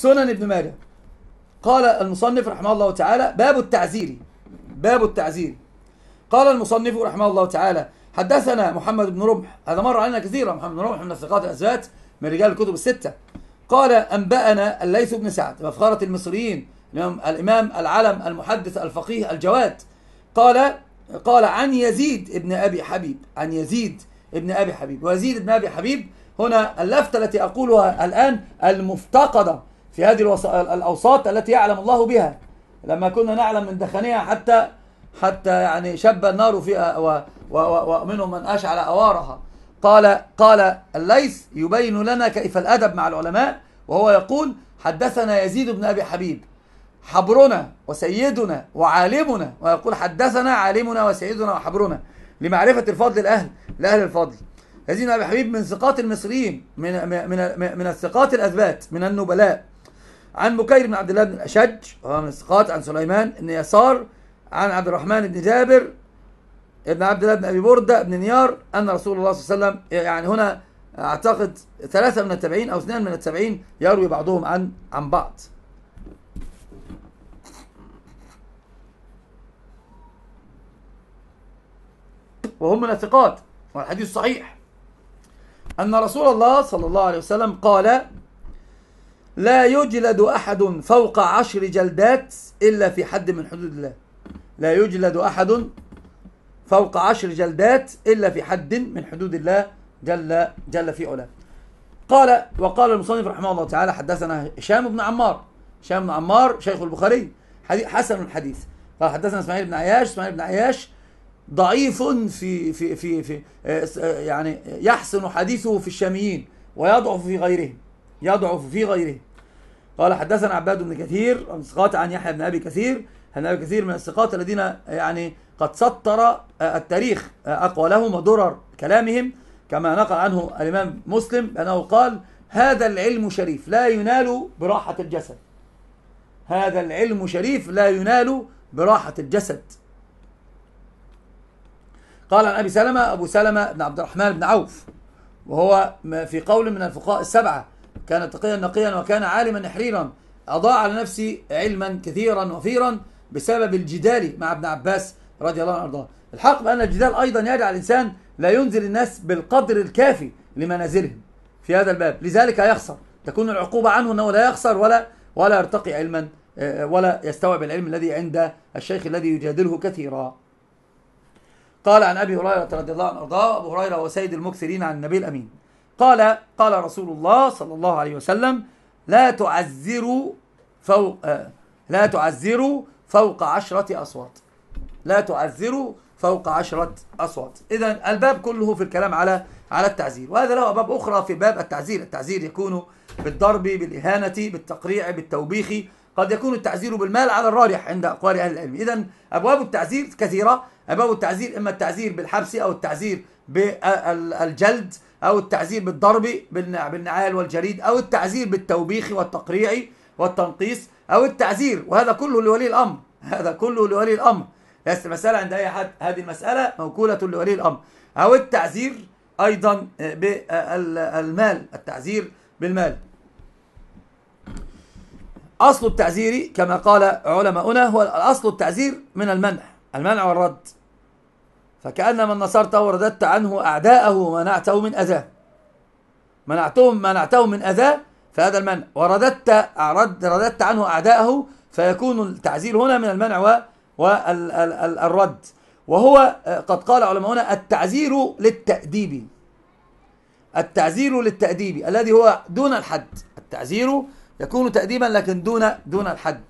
سنن ابن ماجه قال المصنف رحمه الله تعالى باب التعزير باب التعزير قال المصنف رحمه الله تعالى حدثنا محمد بن رمح هذا مر علينا كثيرا محمد بن رمح من الثقات الأثبات من رجال الكتب الستة قال أنبأنا الليث بن سعد مفخرة المصريين الإمام العلم المحدث الفقيه الجواد قال قال عن يزيد ابن أبي حبيب عن يزيد ابن أبي حبيب ويزيد ابن أبي حبيب هنا اللفتة التي أقولها الآن المفتقدة في هذه الوص... الأوساط التي يعلم الله بها لما كنا نعلم من دخانها حتى حتى يعني شب النار فيها و... و... و... ومنهم من أشعل أوارها قال قال الليث يبين لنا كيف الأدب مع العلماء وهو يقول حدثنا يزيد بن أبي حبيب حبرنا وسيدنا وعالمنا ويقول حدثنا عالمنا وسيدنا وحبرنا لمعرفة الفضل الأهل لأهل الفضل يزيد بن أبي حبيب من ثقات المصريين من, من, من, من الثقات الأثبات من النبلاء عن بكير بن عبد الله بن الأشج وهو من الثقات عن سليمان بن يسار عن عبد الرحمن بن جابر ابن عبد الله بن أبي بردة بن نيار أن رسول الله صلى الله عليه وسلم يعني هنا أعتقد ثلاثة من التابعين أو اثنين من التابعين يروي بعضهم عن عن بعض وهم من الثقات والحديث صحيح أن رسول الله صلى الله عليه وسلم قال لا يجلد أحد فوق عشر جلدات إلا في حد من حدود الله لا يجلد أحد فوق عشر جلدات إلا في حد من حدود الله جل, جل في علاه قال وقال المصنف رحمه الله تعالى حدثنا هشام بن عمار هشام بن عمار شيخ البخاري حسن الحديث قال حدثنا اسماعيل بن عياش اسماعيل بن عياش ضعيف في في في في آه، آه، يعني يحسن حديثه في الشاميين ويضعف في غيرهم يضعف في غيرهم قال حدثنا عباد بن كثير الثقات عن يحيى بن ابي كثير عن ابي كثير من الثقات الذين آه، يعني قد سطر آه، التاريخ آه، اقوالهم ودرر كلامهم كما نقل عنه الامام مسلم بانه قال هذا العلم شريف لا ينال براحه الجسد هذا العلم شريف لا ينال براحه الجسد قال عن ابي سلمه ابو سلمه بن عبد الرحمن بن عوف وهو في قول من الفقهاء السبعه كان تقيا نقيا وكان عالما حريرا أضاع على نفسه علما كثيرا وفيرا بسبب الجدال مع ابن عباس رضي الله عنه وارضاه الحق بأن الجدال أيضا يجعل الإنسان لا ينزل الناس بالقدر الكافي لمنازلهم في هذا الباب لذلك يخسر تكون العقوبة عنه أنه لا يخسر ولا ولا يرتقي علما آه، ولا يستوعب العلم الذي عند الشيخ الذي يجادله كثيرا قال عن أبي هريرة رضي الله عنه وارضاه أبو هريرة وسيد المكثرين عن النبي الأمين قال قال رسول الله صلى الله عليه وسلم لا تعذروا فوق لا تعذروا فوق عشرة أصوات لا تعذروا فوق عشرة أصوات إذا الباب كله في الكلام على على التعزير وهذا له أبواب أخرى في باب التعزير التعزير يكون بالضرب بالإهانة بالتقريع بالتوبيخ قد يكون التعزير بالمال على الراجح عند أقوال أهل العلم إذا أبواب التعزير كثيرة أبواب التعزير إما التعزير بالحبس أو التعزير بالجلد أو التعزير بالضرب بالنعال والجريد أو التعزير بالتوبيخ والتقريع والتنقيص أو التعزير وهذا كله لولي الأمر هذا كله لولي الأمر ليست المسألة عند أي حد هذه المسألة موكولة لولي الأمر أو التعزير أيضا آه، بالمال آه، التعزير بالمال أصل التعزير كما قال علماؤنا هو الأصل التعزير من المنع المنع والرد فكأنما نصرته ورددت عنه أعداءه ومنعته من أذاه منعتهم منعته من أذاه فهذا المنع ورددت رددت عنه أعداءه فيكون التعزيل هنا من المنع والرد وهو قد قال علماؤنا التعزير للتأديب التعزير للتأديب الذي هو دون الحد التعزير يكون تأديبا لكن دون دون الحد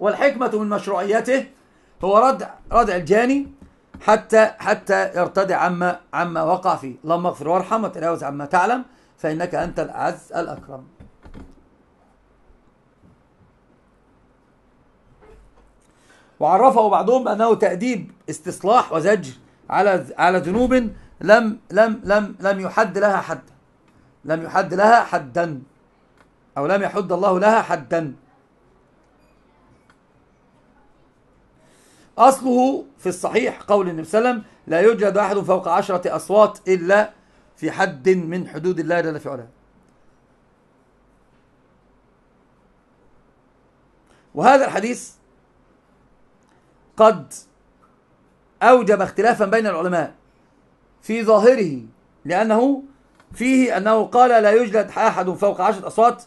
والحكمة من مشروعيته هو ردع ردع الجاني حتى حتى يرتدع عما عما وقع فيه اللهم اغفر وارحم وتجاوز عما تعلم فإنك أنت الأعز الأكرم وعرفه بعضهم أنه تأديب استصلاح وزجر على على ذنوب لم لم لم لم يحد لها حد لم يحد لها حدا أو لم يحد الله لها حدا أصله في الصحيح قول النبي صلى الله عليه وسلم لا يوجد أحد فوق عشرة أصوات إلا في حد من حدود الله جل في علاه وهذا الحديث قد أوجب اختلافا بين العلماء في ظاهره لأنه فيه أنه قال لا يوجد أحد فوق عشرة أصوات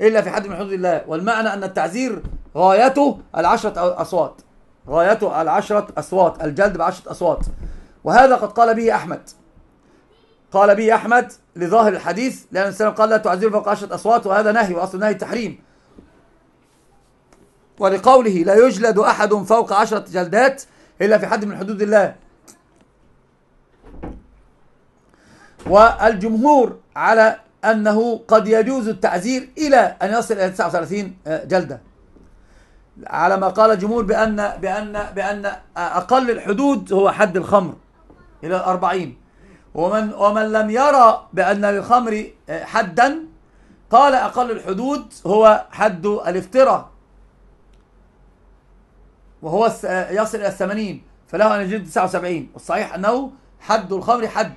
إلا في حد من حدود الله والمعنى أن التعزير غايته العشرة أصوات غايته العشرة أصوات الجلد بعشرة أصوات وهذا قد قال به أحمد قال به أحمد لظاهر الحديث لأن السلام قال لا تعزلوا فوق عشرة أصوات وهذا نهي وأصل النهي التحريم ولقوله لا يجلد أحد فوق عشرة جلدات إلا في حد من حدود الله والجمهور على أنه قد يجوز التعزير إلى أن يصل إلى 39 آه، جلدة على ما قال الجمهور بأن, بأن, بأن أقل الحدود هو حد الخمر إلى الأربعين ومن, ومن لم يرى بأن للخمر آه، حدا قال أقل الحدود هو حد الافتراء وهو آه، يصل إلى الثمانين فله أن يجد 79 والصحيح أنه حد الخمر حد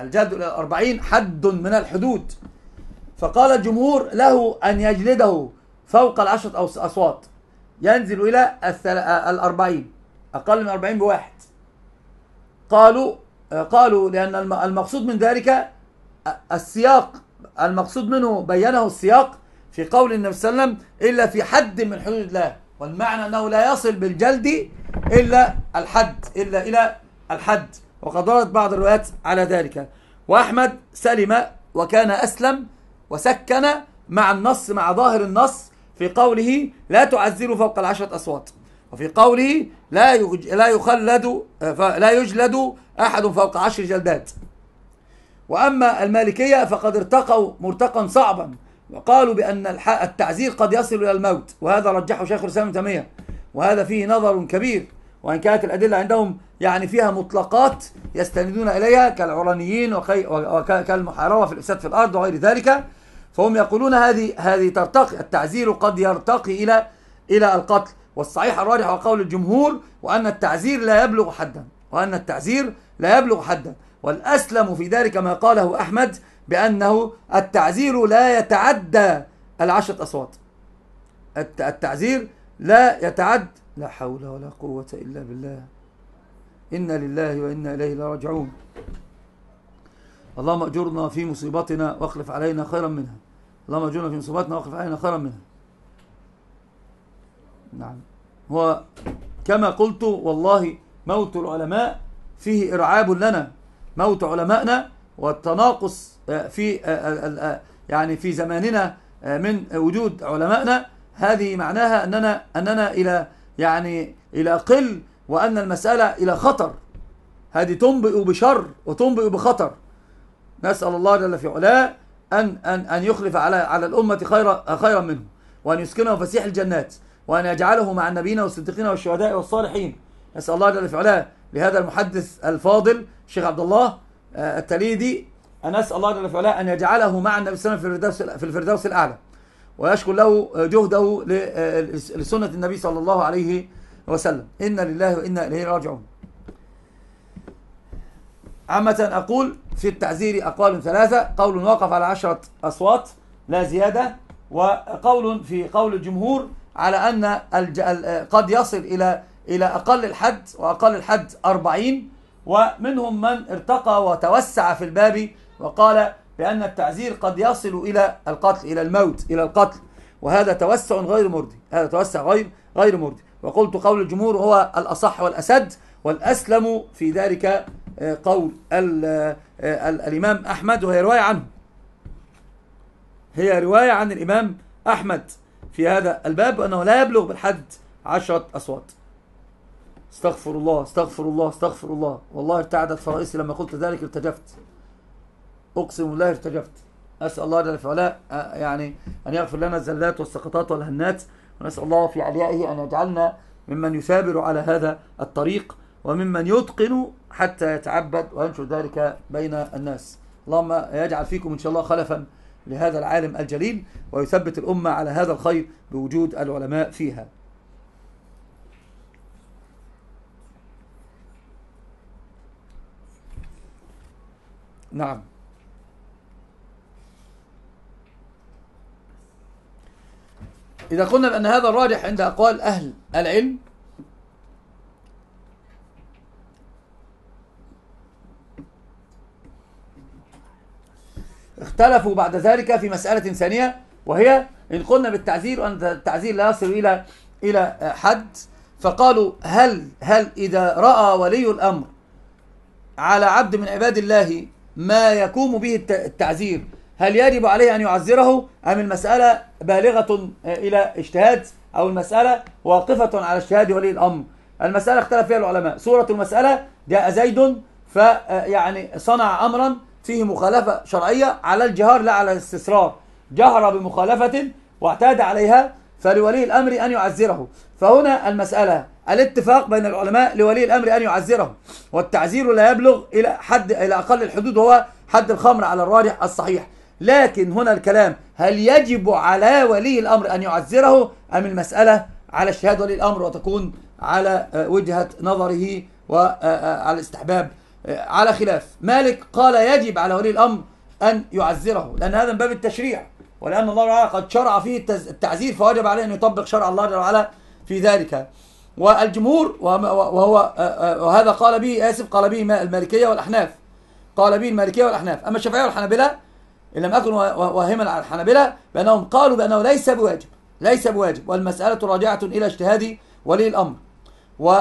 الجد إلى 40 حد من الحدود فقال الجمهور له أن يجلده فوق العشرة أصوات ينزل إلى الأربعين أقل من أربعين بواحد قالوا قالوا لأن المقصود من ذلك السياق المقصود منه بينه السياق في قول النبي صلى الله عليه وسلم إلا في حد من حدود الله والمعنى أنه لا يصل بالجلد إلا الحد إلا إلى الحد وقد ردت بعض الروايات على ذلك وأحمد سلم وكان أسلم وسكن مع النص مع ظاهر النص في قوله لا تعزلوا فوق العشرة أصوات وفي قوله لا لا يخلد لا يجلد أحد فوق عشر جلدات وأما المالكية فقد ارتقوا مرتقا صعبا وقالوا بأن التعزير قد يصل إلى الموت وهذا رجحه شيخ الإسلام تيمية وهذا فيه نظر كبير وإن كانت الأدلة عندهم يعني فيها مطلقات يستندون إليها كالعرانيين وكالمحاربة في الإفساد في الأرض وغير ذلك فهم يقولون هذه هذه ترتقي التعزير قد يرتقي إلى إلى القتل والصحيح الراجح وقول الجمهور وأن التعزير لا يبلغ حدا وأن التعزير لا يبلغ حدا والأسلم في ذلك ما قاله أحمد بأنه التعزير لا يتعدى العشرة أصوات التعزير لا يتعد لا حول ولا قوة إلا بالله إنا لله وإنا إليه راجعون اللهم اجرنا في مصيبتنا واخلف علينا خيرا منها اللهم اجرنا في مصيبتنا واخلف علينا خيرا منها نعم هو كما قلت والله موت العلماء فيه إرعاب لنا موت علمائنا والتناقص آه، في آه، آه، يعني في زماننا من وجود علمائنا هذه معناها أننا أننا إلى يعني إلى قل وأن المسألة إلى خطر هذه تنبئ بشر وتنبئ بخطر نسأل الله جل في علاه أن, أن, أن يخلف على, على الأمة خيرا, خيرا منه وأن يسكنه فسيح الجنات وأن يجعله مع النبيين والصديقين والشهداء والصالحين نسأل الله جل في علاه لهذا المحدث الفاضل الشيخ عبد الله آه، التليدي أن نسأل الله جل في علاه أن يجعله مع النبي صلى الله عليه وسلم في الفردوس الأعلى ويشكر له جهده آه، لسنة النبي صلى الله عليه وسلم إنا لله وإنا إليه راجعون عامة أقول في التعزير أقوال ثلاثة قول وقف على عشرة أصوات لا زيادة وقول في قول الجمهور على أن قد يصل إلى إلى أقل الحد وأقل الحد أربعين ومنهم من ارتقى وتوسع في الباب وقال بأن التعزير قد يصل إلى القتل إلى الموت إلى القتل وهذا توسع غير مرضي هذا توسع غير غير مرضي وقلت قول الجمهور هو الأصح والأسد والأسلم في ذلك قول ال الـ الإمام أحمد وهي رواية عنه هي رواية عن الإمام أحمد في هذا الباب أنه لا يبلغ بالحد عشرة أصوات استغفر الله استغفر الله استغفر الله والله ارتعدت فرائسي لما قلت ذلك ارتجفت أقسم بالله ارتجفت أسأل الله جل وعلا يعني أن يغفر لنا الزلات والسقطات والهنات ونسأل الله في عليائه أن يجعلنا ممن يثابر على هذا الطريق وممن يتقن حتى يتعبد وينشر ذلك بين الناس اللهم يجعل فيكم إن شاء الله خلفا لهذا العالم الجليل ويثبت الأمة على هذا الخير بوجود العلماء فيها نعم إذا قلنا بأن هذا الراجح عند أقوال أهل العلم اختلفوا بعد ذلك في مسألة ثانية وهي إن قلنا بالتعذير وأن التعذير لا يصل إلى إلى حد فقالوا هل هل إذا رأى ولي الأمر على عبد من عباد الله ما يقوم به التعذير هل يجب عليه أن يعذره أم المسألة بالغة إلى اجتهاد أو المسألة واقفة على اجتهاد ولي الأمر المسألة اختلف فيها العلماء صورة المسألة جاء زيد فيعني صنع أمرا فيه مخالفة شرعية على الجهار لا على الاستسرار جهر بمخالفة واعتاد عليها فلولي الأمر أن يعزره فهنا المسألة الاتفاق بين العلماء لولي الأمر أن يعزره والتعزير لا يبلغ إلى حد إلى أقل الحدود وهو حد الخمر على الراجح الصحيح لكن هنا الكلام هل يجب على ولي الأمر أن يعزره أم المسألة على الشهاد ولي الأمر وتكون على آه، وجهة نظره وعلى آه، آه، الاستحباب على خلاف مالك قال يجب على ولي الأمر أن يعزره لأن هذا من باب التشريع ولأن الله تعالى قد شرع فيه التعزير فوجب عليه أن يطبق شرع الله جل وعلا في ذلك والجمهور وهو آه، آه، وهذا قال به آسف قال به المالكية والأحناف قال به المالكية والأحناف أما الشافعية والحنابلة إن لم أكن واهما على الحنابلة بأنهم قالوا بأنه ليس بواجب ليس بواجب والمسألة راجعة إلى اجتهاد ولي الأمر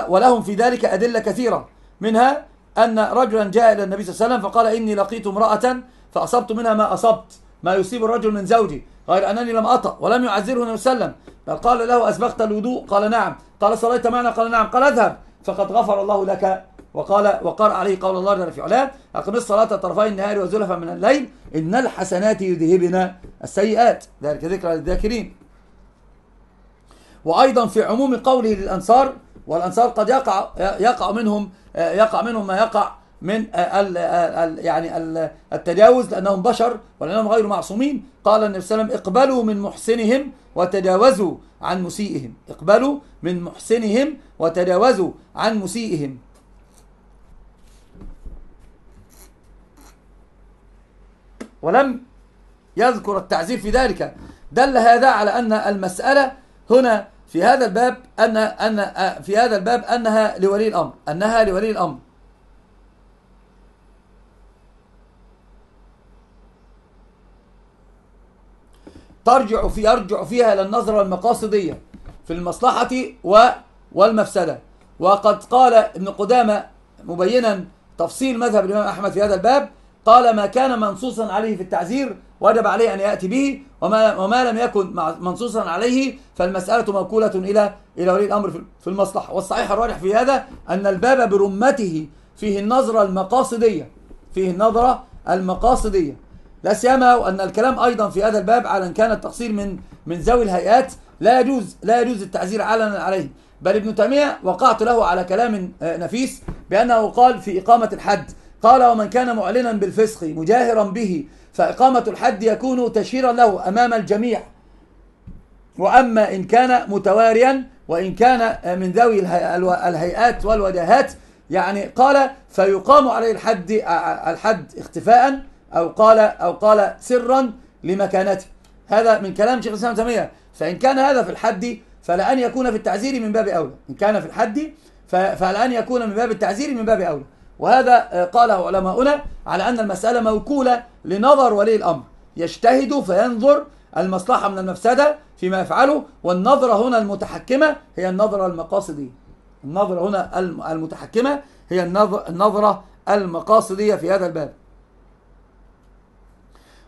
ولهم في ذلك أدلة كثيرة منها أن رجلا جاء إلى النبي صلى الله عليه وسلم فقال إني لقيت امرأة فأصبت منها ما أصبت ما يصيب الرجل من زوجي غير أنني لم أطأ ولم يعذره النبي صلى الله عليه وسلم بل قال له أسبغت الوضوء قال نعم قال صليت معنا قال نعم قال اذهب فقد غفر الله لك وقال وقال عليه قول الله جل في علاه أقم الصلاة طرفي النهار وزلفا من الليل إن الحسنات يذهبن السيئات ذلك ذكرى للذاكرين وأيضا في عموم قوله للأنصار والأنصار قد يقع, يقع منهم يقع منهم ما يقع من آه، ال آه، الـ يعني الـ التجاوز لأنهم بشر ولأنهم غير معصومين قال النبي صلى الله عليه وسلم اقبلوا من محسنهم وتجاوزوا عن مسيئهم اقبلوا من محسنهم وتجاوزوا عن مسيئهم ولم يذكر التعزير في ذلك دل هذا على أن المسألة هنا في هذا الباب أن أن في هذا الباب أنها لولي الأمر أنها لولي الأمر ترجع في يرجع فيها إلى النظرة المقاصدية في المصلحة والمفسدة وقد قال ابن قدامة مبينا تفصيل مذهب الإمام أحمد في هذا الباب قال ما كان منصوصا عليه في التعزير وجب عليه أن يأتي به وما, وما لم يكن منصوصا عليه فالمسألة موكولة إلى إلى ولي الأمر في المصلحة والصحيح الراجح في هذا أن الباب برمته فيه النظرة المقاصدية فيه النظرة المقاصدية لا سيما وأن الكلام أيضا في هذا الباب على أن كان التقصير من من ذوي الهيئات لا يجوز لا يجوز التعزير علنا عليه بل ابن تيمية وقعت له على كلام آه، نفيس بأنه قال في إقامة الحد قال ومن كان معلنا بالفسق مجاهرا به فإقامة الحد يكون تشهيرا له أمام الجميع وأما إن كان متواريا وإن كان من ذوي الهيئات والوجهات يعني قال فيقام عليه الحد الحد اختفاء أو قال أو قال سرا لمكانته هذا من كلام شيخ الإسلام تيمية فإن كان هذا في الحد فلأن يكون في التعزير من باب أولى إن كان في الحد فلأن يكون من باب التعزير من باب أولى وهذا آه، قاله علماؤنا على أن المسألة موكولة لنظر ولي الأمر يجتهد فينظر المصلحة من المفسدة فيما يفعله والنظرة هنا المتحكمة هي النظرة المقاصدية النظرة هنا المتحكمة هي النظرة المقاصدية في هذا الباب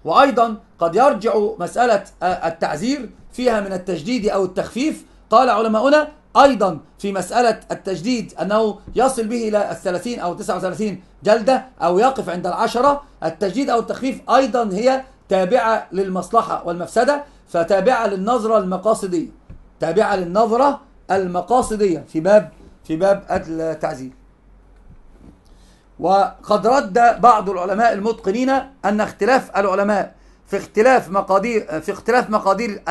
وأيضا قد يرجع مسألة آه، التعزير فيها من التجديد أو التخفيف قال علماؤنا أيضا في مسألة التجديد أنه يصل به إلى الثلاثين أو تسعة وثلاثين جلدة أو يقف عند العشرة التجديد أو التخفيف أيضا هي تابعة للمصلحة والمفسدة فتابعة للنظرة المقاصدية تابعة للنظرة المقاصدية في باب في باب التعزيل وقد رد بعض العلماء المتقنين أن اختلاف العلماء في اختلاف مقادير في اختلاف مقادير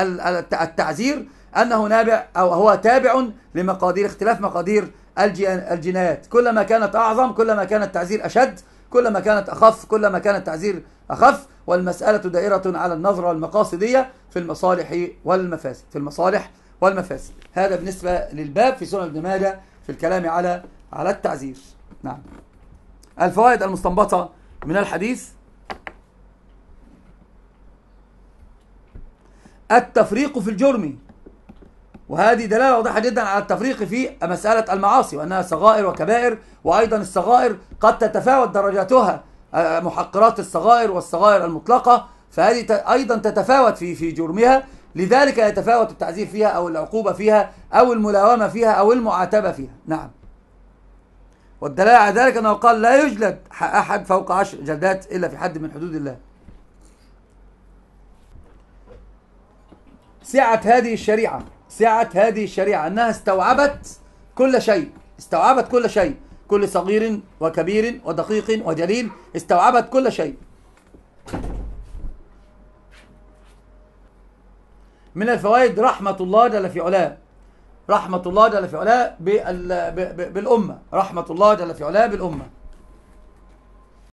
التعزير أنه نابع أو هو تابع لمقادير اختلاف مقادير الجنايات كلما كانت أعظم كلما كان التعزير أشد كلما كانت أخف كلما كان التعزير أخف والمسألة دائرة على النظرة المقاصدية في المصالح والمفاسد في المصالح والمفاسد هذا بالنسبة للباب في سنن ابن ماجه في الكلام على على التعزير نعم الفوائد المستنبطة من الحديث التفريق في الجرم وهذه دلالة واضحة جدا على التفريق في مسألة المعاصي وأنها صغائر وكبائر وأيضا الصغائر قد تتفاوت درجاتها آه، محقرات الصغائر والصغائر المطلقة فهذه أيضا تتفاوت في في جرمها لذلك يتفاوت التعذيب فيها أو العقوبة فيها أو الملاومة فيها أو المعاتبة فيها نعم والدلالة على ذلك أنه قال لا يجلد أحد فوق عشر جلدات إلا في حد من حدود الله سعة هذه الشريعة سعة هذه الشريعة أنها استوعبت كل شيء استوعبت كل شيء كل صغير وكبير ودقيق وجليل استوعبت كل شيء من الفوائد رحمة الله جل في علاه رحمة الله جل في علاه بالأمة رحمة الله جل في علاه بالأمة